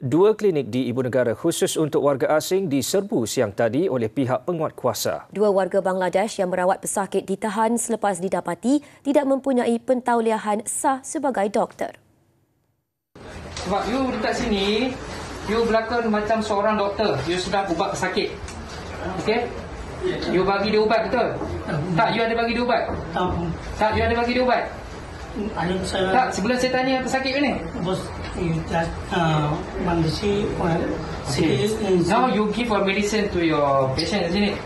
dua klinik di ibu negara khusus untuk warga asing diserbu siang tadi oleh pihak penguat kuasa. Dua warga Bangladesh yang merawat pesakit ditahan selepas didapati tidak mempunyai pentauliahan sah sebagai doktor. Sebab you dekat sini, you berlakon macam seorang doktor. You sudah ubat pesakit. Okay? You bagi dia ubat betul? Tak, you ada bagi dia ubat? Tak, you ada bagi dia ubat? saya tak sebelum saya tanya apa sakit ni? Bos, you just uh, mandi okay. Now you give a medicine to your patient, isn't it?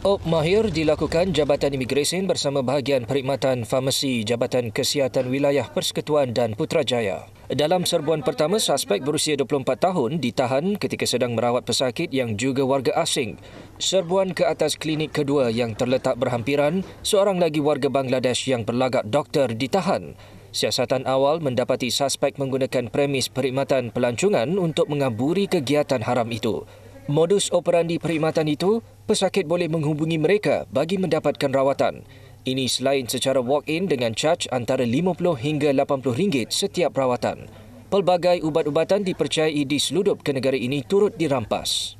Op Mahir dilakukan Jabatan Imigresen bersama bahagian perkhidmatan farmasi Jabatan Kesihatan Wilayah Persekutuan dan Putrajaya. Dalam serbuan pertama, suspek berusia 24 tahun ditahan ketika sedang merawat pesakit yang juga warga asing. Serbuan ke atas klinik kedua yang terletak berhampiran, seorang lagi warga Bangladesh yang berlagak doktor ditahan. Siasatan awal mendapati suspek menggunakan premis perkhidmatan pelancongan untuk mengaburi kegiatan haram itu. Modus operandi perkhidmatan itu, pesakit boleh menghubungi mereka bagi mendapatkan rawatan. Ini selain secara walk-in dengan charge antara RM50 hingga RM80 setiap rawatan. Pelbagai ubat-ubatan dipercayai diseludup ke negara ini turut dirampas.